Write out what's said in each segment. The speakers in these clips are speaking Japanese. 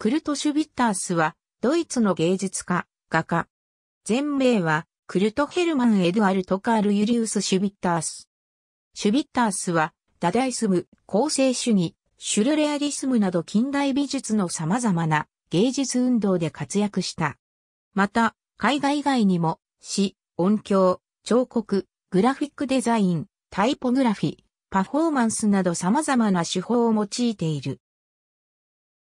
クルト・シュビッタースは、ドイツの芸術家、画家。全名は、クルト・ヘルマン・エドアルト・カール・ユリウス・シュビッタース。シュビッタースは、ダダイスム、構成主義、シュルレアリスムなど近代美術の様々な芸術運動で活躍した。また、海外以外にも、詩、音響、彫刻、グラフィックデザイン、タイポグラフィ、パフォーマンスなど様々な手法を用いている。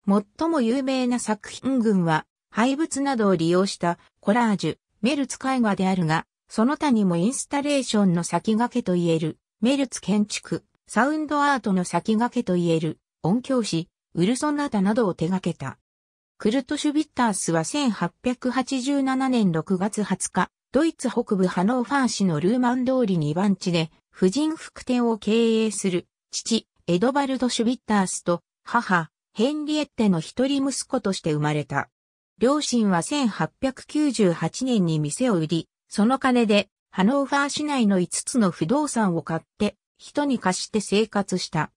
最も有名な作品群は、廃物などを利用したコラージュ、メルツ絵画であるが、その他にもインスタレーションの先駆けといえる、メルツ建築、サウンドアートの先駆けといえる、音響師、ウルソナタなどを手掛けた。クルトシュビッタースは1887年6月20日、ドイツ北部ハノーファー市のルーマン通り2番地で、婦人服店を経営する、父、エドバルド・シュビッタースと、母、ヘンリエッテの一人息子として生まれた。両親は1898年に店を売り、その金でハノーファー市内の5つの不動産を買って、人に貸して生活した。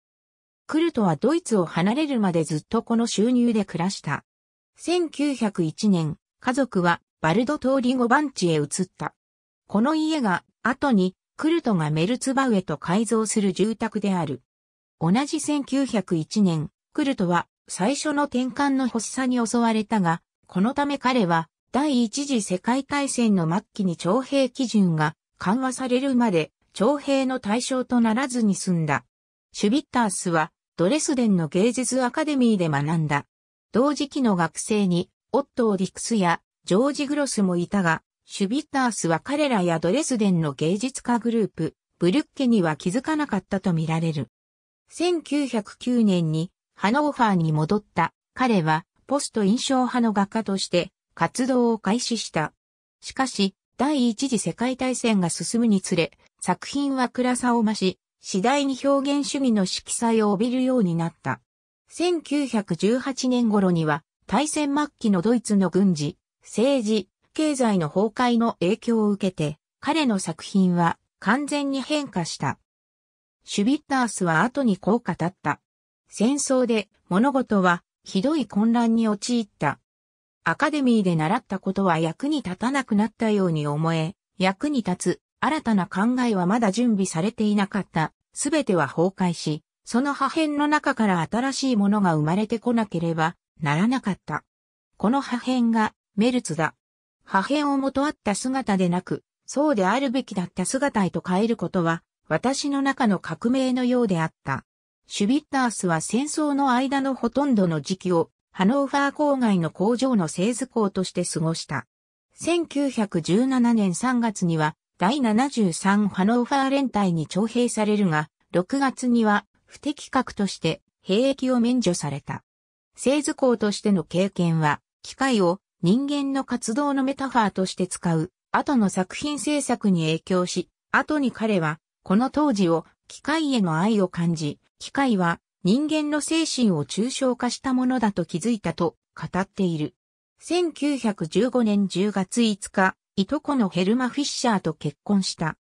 クルトはドイツを離れるまでずっとこの収入で暮らした。1901年、家族はバルド通り5番地へ移った。この家が後にクルトがメルツバウへと改造する住宅である。同じ1901年、クルトは最初の転換の発作に襲われたが、このため彼は第一次世界大戦の末期に徴兵基準が緩和されるまで徴兵の対象とならずに済んだ。シュビッタースはドレスデンの芸術アカデミーで学んだ。同時期の学生にオットー・ディクスやジョージ・グロスもいたが、シュビッタースは彼らやドレスデンの芸術家グループ、ブルッケには気づかなかったとみられる。1909年にハノーファーに戻った。彼は、ポスト印象派の画家として、活動を開始した。しかし、第一次世界大戦が進むにつれ、作品は暗さを増し、次第に表現主義の色彩を帯びるようになった。1918年頃には、大戦末期のドイツの軍事、政治、経済の崩壊の影響を受けて、彼の作品は完全に変化した。シュビッタースは後にこう語った。戦争で物事はひどい混乱に陥った。アカデミーで習ったことは役に立たなくなったように思え、役に立つ新たな考えはまだ準備されていなかった。すべては崩壊し、その破片の中から新しいものが生まれてこなければならなかった。この破片がメルツだ。破片を元あった姿でなく、そうであるべきだった姿へと変えることは、私の中の革命のようであった。シュビッタースは戦争の間のほとんどの時期をハノーファー郊外の工場の製図工として過ごした。1917年3月には第73ハノーファー連隊に徴兵されるが、6月には不適格として兵役を免除された。製図工としての経験は、機械を人間の活動のメタファーとして使う、後の作品制作に影響し、後に彼は、この当時を機械への愛を感じ、機械は人間の精神を抽象化したものだと気づいたと語っている。1915年10月5日、いとこのヘルマ・フィッシャーと結婚した。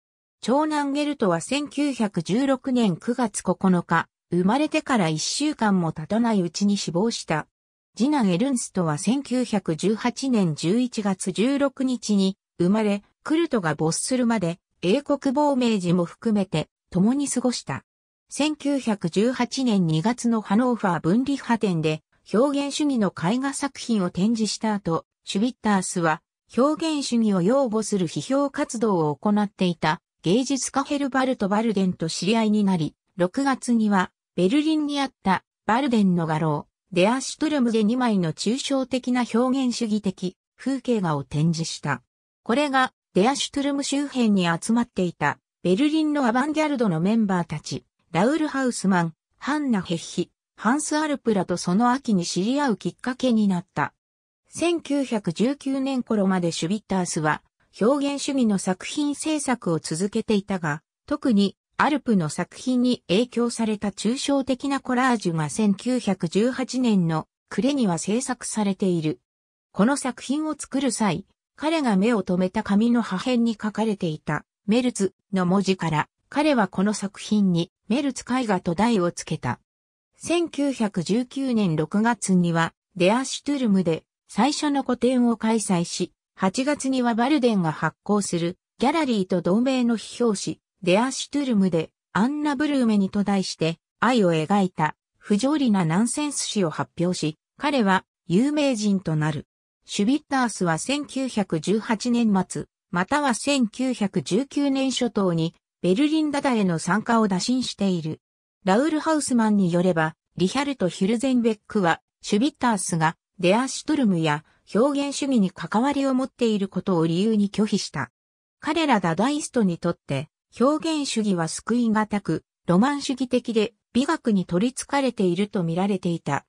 長男ゲルトは1916年9月9日、生まれてから1週間も経たないうちに死亡した。次男エルンストは1918年11月16日に生まれ、クルトが没するまで英国亡命時も含めて共に過ごした。1918年2月のハノーファー分離派展で表現主義の絵画作品を展示した後、シュビッタースは表現主義を擁護する批評活動を行っていた芸術家ヘルバルト・バルデンと知り合いになり、6月にはベルリンにあったバルデンの画廊、デアシュトルムで2枚の抽象的な表現主義的風景画を展示した。これがデアシュトルム周辺に集まっていたベルリンのアバンギャルドのメンバーたち、ラウル・ハウスマン、ハンナ・ヘッヒ、ハンス・アルプラとその秋に知り合うきっかけになった。1919年頃までシュビッタースは表現主義の作品制作を続けていたが、特にアルプの作品に影響された抽象的なコラージュが1918年の暮れには制作されている。この作品を作る際、彼が目を留めた紙の破片に書かれていたメルツの文字から彼はこの作品にメルツ絵画と題をつけた。1919年6月にはデアシュトゥルムで最初の個展を開催し、8月にはバルデンが発行するギャラリーと同盟の批評誌デアシュトゥルムでアンナ・ブルーメにと題して愛を描いた不条理なナンセンス誌を発表し、彼は有名人となる。シュビッタースは1918年末、または1919年初頭にベルリンダダへの参加を打診している。ラウル・ハウスマンによれば、リヒャルト・ヒルゼンベックは、シュビッタースがデアシュトルムや表現主義に関わりを持っていることを理由に拒否した。彼らダダイストにとって、表現主義は救いがたく、ロマン主義的で美学に取り憑かれていると見られていた。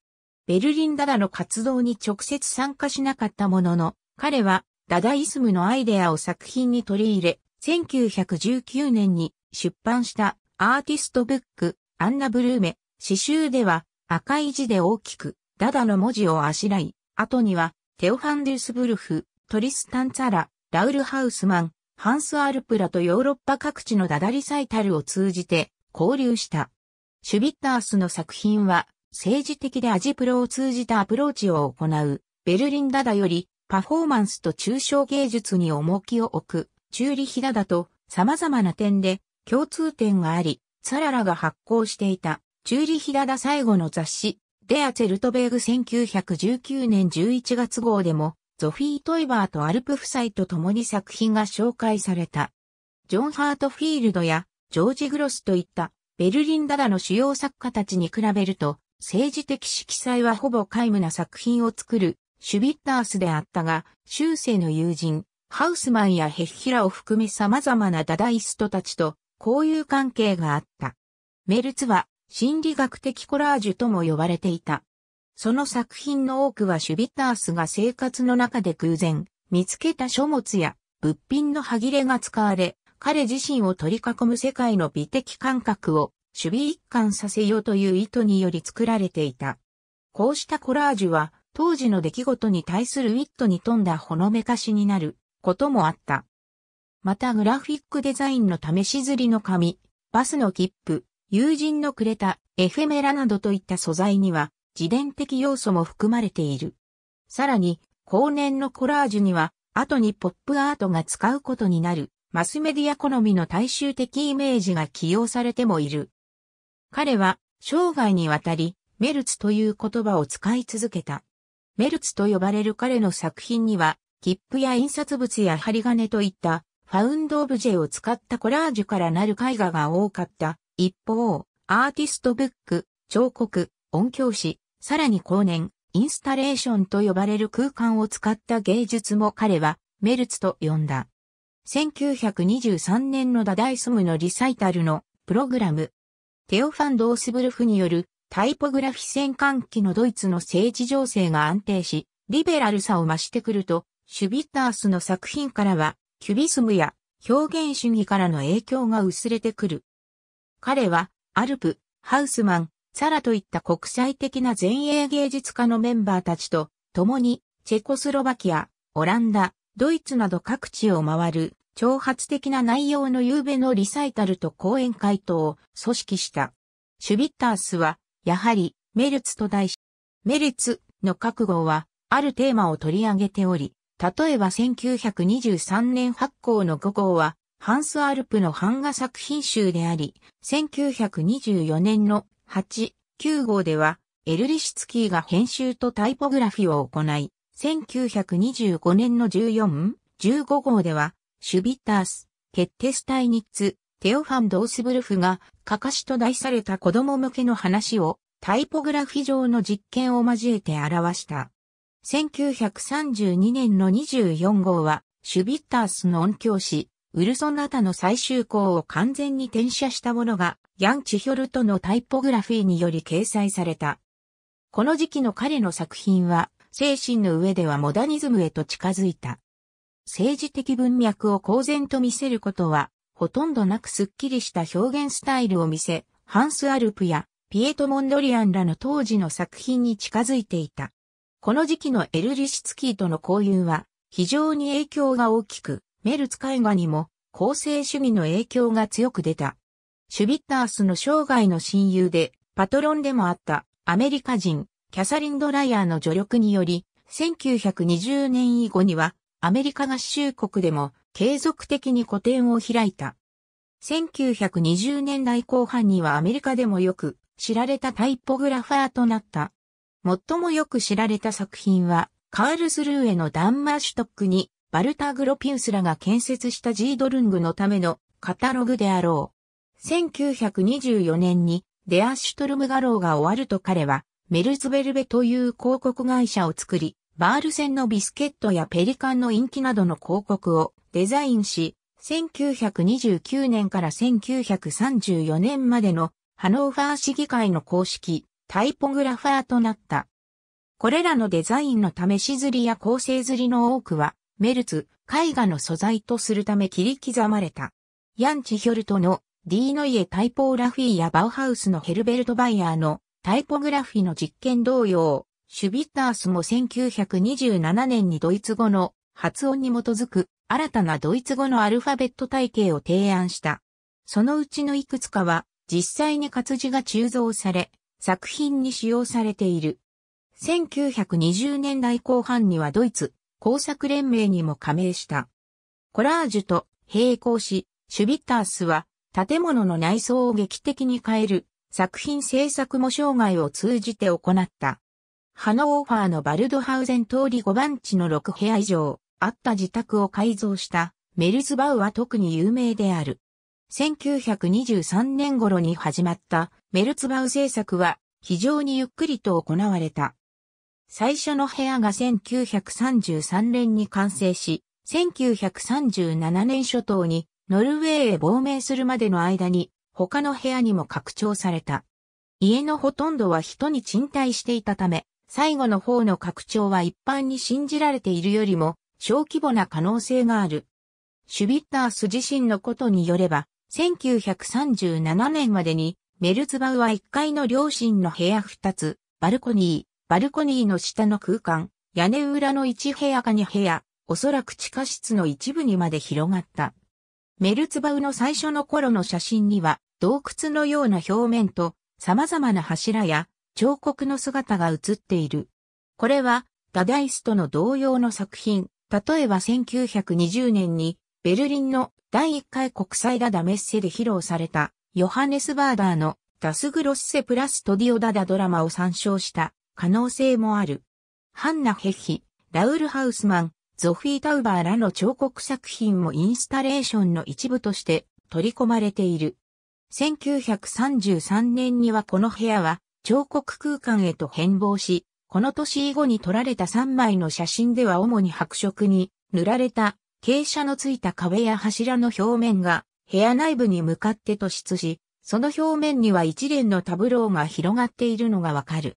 ベルリンダダの活動に直接参加しなかったものの、彼はダダイスムのアイデアを作品に取り入れ、1919年に出版したアーティストブック、アンナ・ブルーメ、詩集では赤い字で大きく、ダダの文字をあしらい、後には、テオ・ファンデュースブルフ、トリスタン・ツァラ、ラウル・ハウスマン、ハンス・アルプラとヨーロッパ各地のダダリサイタルを通じて交流した。シュビッタースの作品は、政治的でアジプロを通じたアプローチを行う、ベルリンダダよりパフォーマンスと抽象芸術に重きを置く、チューリヒダダと様々な点で共通点があり、サララが発行していた、チューリヒダダ最後の雑誌、デア・ツェルトベーグ1919年11月号でも、ゾフィー・トイバーとアルプ夫妻と共に作品が紹介された。ジョン・ハートフィールドやジョージ・グロスといったベルリンダダの主要作家たちに比べると、政治的色彩はほぼ皆無な作品を作るシュビッタースであったが、修世の友人、ハウスマンやヘッヒラを含め様々なダダイストたちと交友関係があった。メルツは心理学的コラージュとも呼ばれていた。その作品の多くはシュビッタースが生活の中で偶然見つけた書物や物品の歯切れが使われ、彼自身を取り囲む世界の美的感覚を守備一貫させようという意図により作られていた。こうしたコラージュは当時の出来事に対するウィットに富んだほのめかしになることもあった。またグラフィックデザインの試し釣りの紙、バスの切符、友人のくれたエフェメラなどといった素材には自伝的要素も含まれている。さらに、後年のコラージュには、後にポップアートが使うことになる、マスメディア好みの大衆的イメージが起用されてもいる。彼は、生涯にわたり、メルツという言葉を使い続けた。メルツと呼ばれる彼の作品には、切符や印刷物や針金といったファウンドオブジェを使ったコラージュからなる絵画が多かった。一方、アーティストブック、彫刻、音響誌、さらに後年、インスタレーションと呼ばれる空間を使った芸術も彼はメルツと呼んだ。1923年のダダイスムのリサイタルのプログラム、テオファン・ドースブルフによるタイポグラフィ戦艦期のドイツの政治情勢が安定し、リベラルさを増してくると、シュビッタースの作品からは、キュビスムや表現主義からの影響が薄れてくる。彼は、アルプ、ハウスマン、サラといった国際的な前衛芸術家のメンバーたちと、共に、チェコスロバキア、オランダ、ドイツなど各地を回る、挑発的な内容の夕べのリサイタルと講演会等を組織した。シュビッタースは、やはり、メルツと題し、メルツの覚悟は、あるテーマを取り上げており、例えば1923年発行の5号は、ハンス・アルプの版画作品集であり、1924年の8、9号では、エルリシツキーが編集とタイポグラフィを行い、1925年の14、15号では、シュビッタース、ケッテスタイニッツ、テオファン・ドースブルフが、かかしと題された子供向けの話を、タイポグラフィ上の実験を交えて表した。1932年の24号は、シュビッタースの音響師、ウルソナタの最終項を完全に転写したものが、ヤン・チヒョルトのタイポグラフィーにより掲載された。この時期の彼の作品は、精神の上ではモダニズムへと近づいた。政治的文脈を公然と見せることは、ほとんどなくスッキリした表現スタイルを見せ、ハンス・アルプやピエト・モンドリアンらの当時の作品に近づいていた。この時期のエルリシツキーとの交友は非常に影響が大きく、メルツ絵画にも構成主義の影響が強く出た。シュビッタースの生涯の親友でパトロンでもあったアメリカ人キャサリン・ドライヤーの助力により1920年以後にはアメリカ合衆国でも継続的に個展を開いた。1920年代後半にはアメリカでもよく知られたタイポグラファーとなった。最もよく知られた作品は、カールスルーへのダンマーシュトックに、バルター・グロピウスらが建設したジードルングのためのカタログであろう。1924年にデアシュトルムガローが終わると彼は、メルズベルベという広告会社を作り、バールンのビスケットやペリカンのインキなどの広告をデザインし、1929年から1934年までのハノーファー市議会の公式、タイポグラファーとなった。これらのデザインの試し刷りや構成刷りの多くは、メルツ、絵画の素材とするため切り刻まれた。ヤンチヒョルトのディーノイエタイポーラフィーやバウハウスのヘルベルト・バイヤーのタイポグラフィーの実験同様、シュビッタースも1927年にドイツ語の発音に基づく新たなドイツ語のアルファベット体系を提案した。そのうちのいくつかは実際に活字が鋳造され、作品に使用されている。1920年代後半にはドイツ工作連盟にも加盟した。コラージュと並行し、シュビッタースは建物の内装を劇的に変える作品制作も障害を通じて行った。ハノーファーのバルドハウゼン通り5番地の6部屋以上、あった自宅を改造したメルズバウは特に有名である。1923年頃に始まったメルツバウ制作は非常にゆっくりと行われた。最初の部屋が1933年に完成し、1937年初頭にノルウェーへ亡命するまでの間に他の部屋にも拡張された。家のほとんどは人に賃貸していたため、最後の方の拡張は一般に信じられているよりも小規模な可能性がある。シュビッタース自身のことによれば、1937年までにメルツバウは1階の両親の部屋2つ、バルコニー、バルコニーの下の空間、屋根裏の1部屋か2部屋、おそらく地下室の一部にまで広がった。メルツバウの最初の頃の写真には、洞窟のような表面と様々な柱や彫刻の姿が写っている。これは、ダダイストの同様の作品、例えば1920年にベルリンの第1回国際ダダメッセで披露されたヨハネスバーダーのダスグロッセプラストディオダダドラマを参照した可能性もある。ハンナ・ヘッヒ、ラウル・ハウスマン、ゾフィー・タウバーらの彫刻作品もインスタレーションの一部として取り込まれている。1933年にはこの部屋は彫刻空間へと変貌し、この年以後に撮られた3枚の写真では主に白色に塗られた傾斜のついた壁や柱の表面が部屋内部に向かって突出し、その表面には一連のタブローが広がっているのがわかる。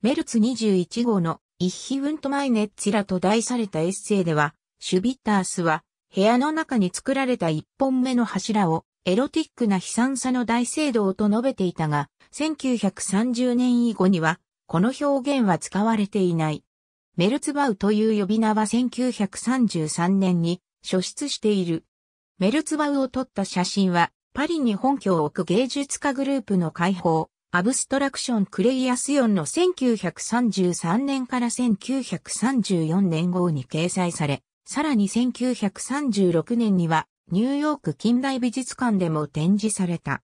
メルツ21号のイッヒウントマイネッィラと題されたエッセイでは、シュビッタースは部屋の中に作られた一本目の柱をエロティックな悲惨さの大聖堂と述べていたが、1930年以後にはこの表現は使われていない。メルツバウという呼び名は1933年に初出している。メルツバウを撮った写真は、パリに本拠を置く芸術家グループの解放、アブストラクション・クレイアスヨンの1933年から1934年号に掲載され、さらに1936年にはニューヨーク近代美術館でも展示された。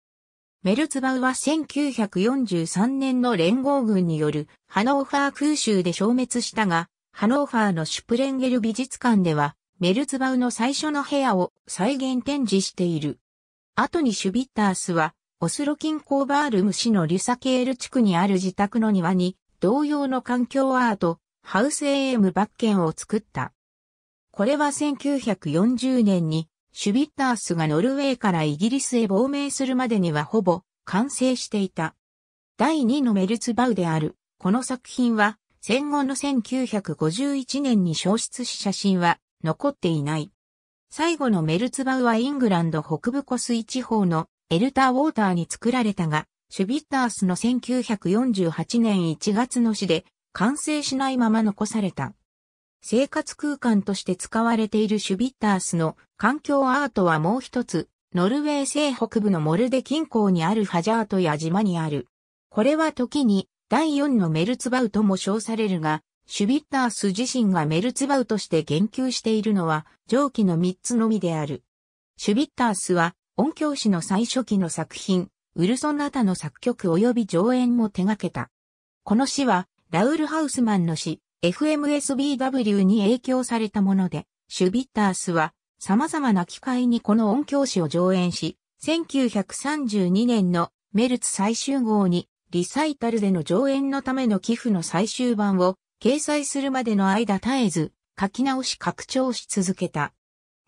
メルツバウは1943年の連合軍によるハノーファー空襲で消滅したが、ハノーファーのシュプレンゲル美術館では、メルツバウの最初の部屋を再現展示している。後にシュビッタースは、オスロ近郊バールム市のリュサケール地区にある自宅の庭に、同様の環境アート、ハウス AM バッケンを作った。これは1940年にシュビッタースがノルウェーからイギリスへ亡命するまでにはほぼ完成していた。第2のメルツバウである、この作品は戦後の1951年に消失し写真は残っていない。最後のメルツバウはイングランド北部湖水地方のエルターウォーターに作られたが、シュビッタースの1948年1月の死で完成しないまま残された。生活空間として使われているシュビッタースの環境アートはもう一つ、ノルウェー西北部のモルデ近郊にあるハジャートや島にある。これは時に第4のメルツバウとも称されるが、シュビッタース自身がメルツバウとして言及しているのは上記の3つのみである。シュビッタースは音響師の最初期の作品、ウルソナタの作曲及び上演も手掛けた。この詩はラウル・ハウスマンの詩、FMSBW に影響されたもので、シュビッタースは様々な機会にこの音響誌を上演し、1932年のメルツ最終号にリサイタルでの上演のための寄付の最終版を掲載するまでの間絶えず書き直し拡張し続けた。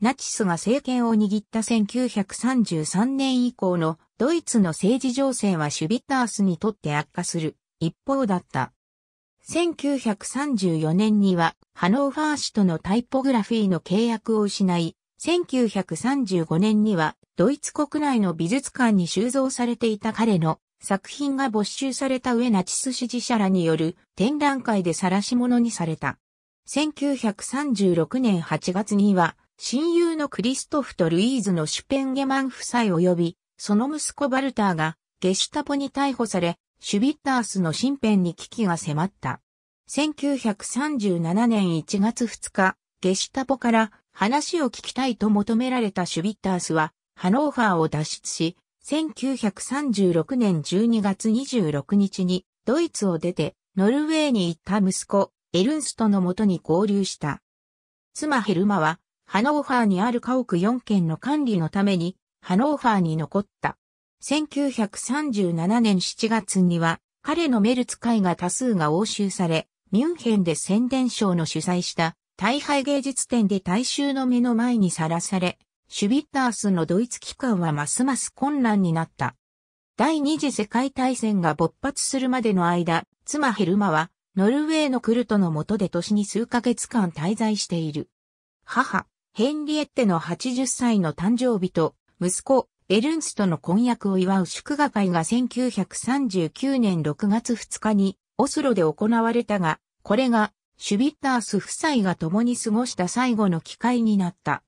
ナチスが政権を握った1933年以降のドイツの政治情勢はシュビッタースにとって悪化する一方だった。1934年にはハノーファー氏とのタイポグラフィーの契約を失い、1935年にはドイツ国内の美術館に収蔵されていた彼の作品が没収された上ナチス支持者らによる展覧会で晒し者にされた。1936年8月には親友のクリストフとルイーズのシュペンゲマン夫妻及びその息子バルターがゲシュタポに逮捕されシュビッタースの身辺に危機が迫った。1937年1月2日、ゲシュタポから話を聞きたいと求められたシュビッタースは、ハノーファーを脱出し、1936年12月26日にドイツを出てノルウェーに行った息子、エルンストのもとに合流した。妻ヘルマは、ハノーファーにある家屋4軒の管理のために、ハノーファーに残った。1937年7月には、彼のメルツ絵画多数が押収され、ミュンヘンで宣伝賞の主催した大敗芸術展で大衆の目の前にさらされ、シュビッタースのドイツ機関はますます混乱になった。第二次世界大戦が勃発するまでの間、妻ヘルマは、ノルウェーのクルトの下で年に数ヶ月間滞在している。母、ヘンリエッテの80歳の誕生日と、息子、エルンストの婚約を祝う祝賀会が1939年6月2日にオスロで行われたが、これがシュビッタース夫妻が共に過ごした最後の機会になった。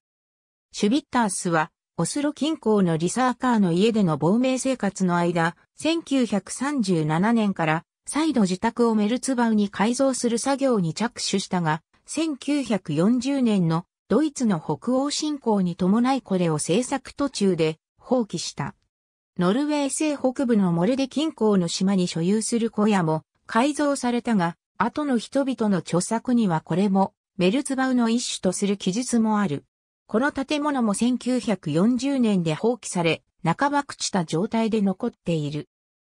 シュビッタースは、オスロ近郊のリサーカーの家での亡命生活の間、1937年から再度自宅をメルツバウに改造する作業に着手したが、1940年のドイツの北欧侵攻に伴いこれを制作途中で放棄した。ノルウェー西北部のモルデ近郊の島に所有する小屋も改造されたが、後の人々の著作にはこれもメルツバウの一種とする記述もある。この建物も1940年で放棄され、半ば朽ちた状態で残っている。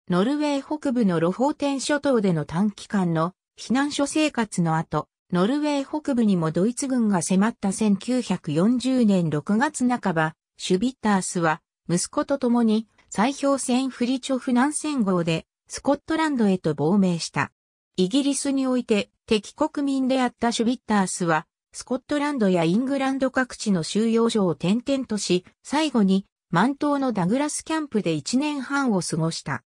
ノルウェー北部のロフォーテン諸島での短期間の避難所生活の後、ノルウェー北部にもドイツ軍が迫った1940年6月半ば、シュビッタースは息子と共に砕表戦フリチョフ南戦号でスコットランドへと亡命した。イギリスにおいて敵国民であったシュビッタースは、スコットランドやイングランド各地の収容所を転々とし、最後に満島のダグラスキャンプで1年半を過ごした。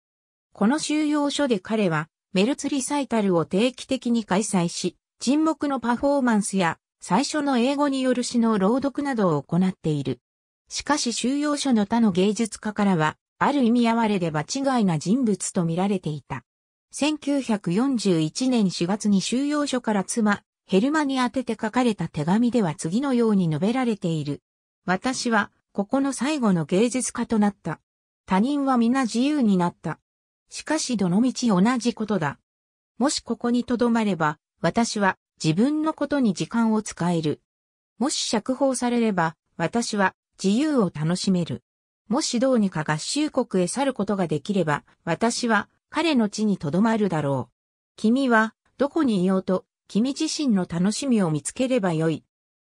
この収容所で彼はメルツリサイタルを定期的に開催し、沈黙のパフォーマンスや最初の英語による詩の朗読などを行っている。しかし収容所の他の芸術家からは、ある意味哀れで場違いな人物と見られていた。1941年4月に収容所から妻、ヘルマに宛てて書かれた手紙では次のように述べられている。私は、ここの最後の芸術家となった。他人は皆自由になった。しかしどのみち同じことだ。もしここに留まれば、私は自分のことに時間を使える。もし釈放されれば、私は自由を楽しめる。もしどうにか合衆国へ去ることができれば、私は彼の地に留まるだろう。君はどこにいようと、君自身の楽しみを見つければよい。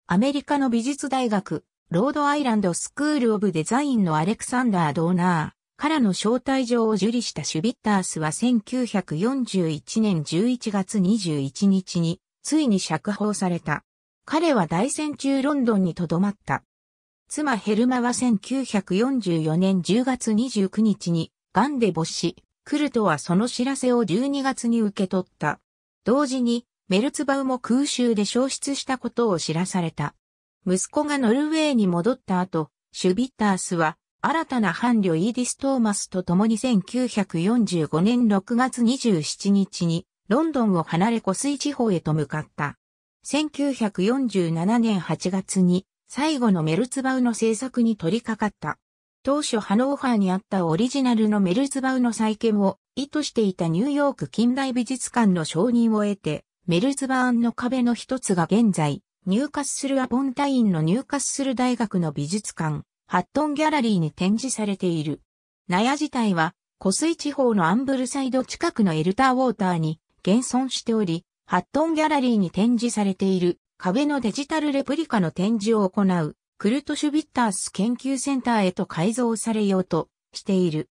アメリカの美術大学、ロードアイランドスクールオブデザインのアレクサンダー・ドーナーからの招待状を受理したシュビッタースは1941年11月21日についに釈放された。彼は大戦中ロンドンに留まった。妻ヘルマは1944年10月29日に、癌で没し、クルトはその知らせを12月に受け取った。同時に、メルツバウも空襲で消失したことを知らされた。息子がノルウェーに戻った後、シュビッタースは、新たな伴侶イーディス・トーマスと共に1945年6月27日に、ロンドンを離れ湖水地方へと向かった。1947年8月に、最後のメルツバウの制作に取り掛かった。当初ハノーファーにあったオリジナルのメルツバウの再建を意図していたニューヨーク近代美術館の承認を得て、メルツバーンの壁の一つが現在、ニューカッスル・アポンタインのニューカッスル大学の美術館、ハットンギャラリーに展示されている。納屋自体は、湖水地方のアンブルサイド近くのエルターウォーターに現存しており、ハットンギャラリーに展示されている壁のデジタルレプリカの展示を行う、クルトシュビッタース研究センターへと改造されようとしている。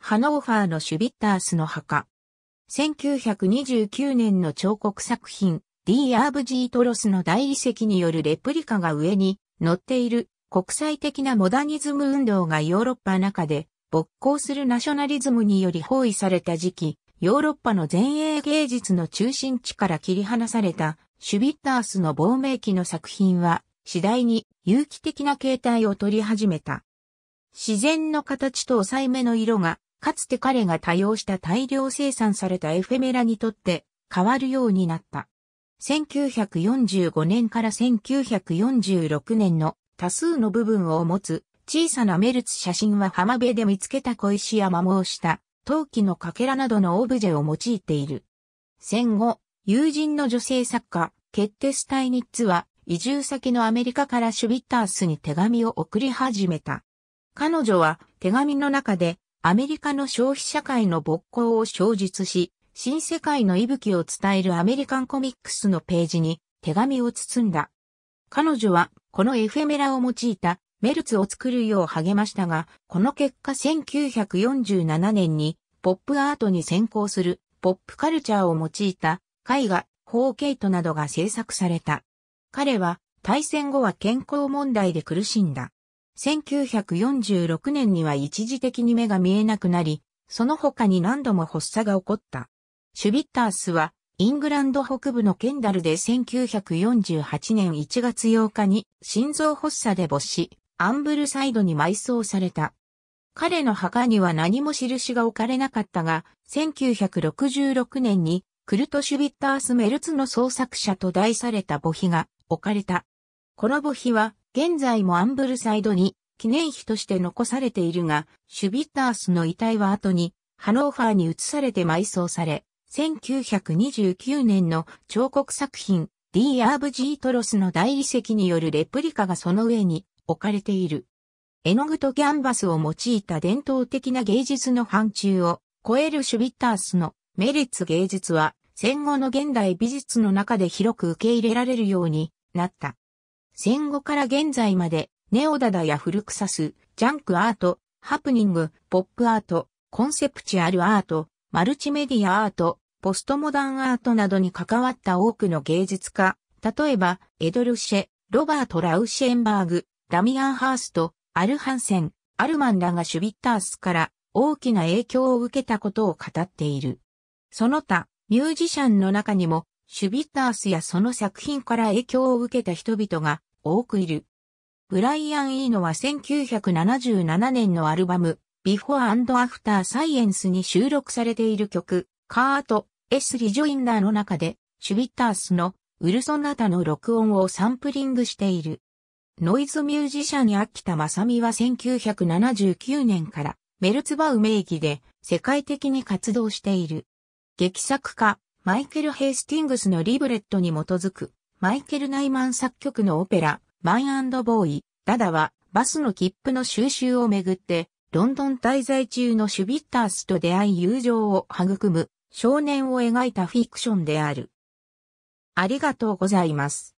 ハノーファーのシュビッタースの墓。1929年の彫刻作品、D・ アーブジートロスの大理石によるレプリカが上に乗っている国際的なモダニズム運動がヨーロッパ中で勃興するナショナリズムにより包囲された時期、ヨーロッパの前衛芸術の中心地から切り離されたシュビッタースの亡命期の作品は、次第に有機的な形態を取り始めた。自然の形と抑えめの色が、かつて彼が多用した大量生産されたエフェメラにとって変わるようになった。1945年から1946年の多数の部分を持つ小さなメルツ写真は浜辺で見つけた小石や摩耗した陶器のかけらなどのオブジェを用いている。戦後、友人の女性作家、ケッテスタイニッツは、移住先のアメリカからシュビッタースに手紙を送り始めた。彼女は手紙の中でアメリカの消費社会の勃興を小述し、新世界の息吹を伝えるアメリカンコミックスのページに手紙を包んだ。彼女はこのエフェメラを用いたメルツを作るよう励ましたが、この結果1947年にポップアートに先行するポップカルチャーを用いた絵画、法、ーケイトなどが制作された。彼は対戦後は健康問題で苦しんだ。1946年には一時的に目が見えなくなり、その他に何度も発作が起こった。シュビッタースは、イングランド北部のケンダルで1948年1月8日に心臓発作で没死、アンブルサイドに埋葬された。彼の墓には何も印が置かれなかったが、1966年にクルトシュビッタース・メルツの創作者と題された墓碑が置かれた。この墓碑は現在もアンブルサイドに記念碑として残されているが、シュビッタースの遺体は後にハノーファーに移されて埋葬され、1929年の彫刻作品 D・ アーブ・ジートロスの大理石によるレプリカがその上に置かれている。絵の具とキャンバスを用いた伝統的な芸術の範疇を超えるシュビッタースのメッツ芸術は戦後の現代美術の中で広く受け入れられるようになった。戦後から現在までネオダダやフルクサス、ジャンクアート、ハプニング、ポップアート、コンセプチュアルアート、マルチメディアアート、ポストモダンアートなどに関わった多くの芸術家、例えば、エドルシェ、ロバート・ラウシェンバーグ、ダミアン・ハースト、アルハンセン、アルマンらがシュビッタースから大きな影響を受けたことを語っている。その他、ミュージシャンの中にも、シュビッタースやその作品から影響を受けた人々が多くいる。ブライアン・イーノは1977年のアルバム、ビフォーアンドアフター・サイエンスに収録されている曲、カート・エス・リジョインダーの中で、シュビッタースのウルソナタの録音をサンプリングしている。ノイズミュージシャンに秋田正美は1979年からメルツバウ名義で世界的に活動している。劇作家、マイケル・ヘイスティングスのリブレットに基づく、マイケル・ナイマン作曲のオペラ、マンボーイ、ダダは、バスの切符の収集をめぐって、ロンドン滞在中のシュビッタースと出会い友情を育む、少年を描いたフィクションである。ありがとうございます。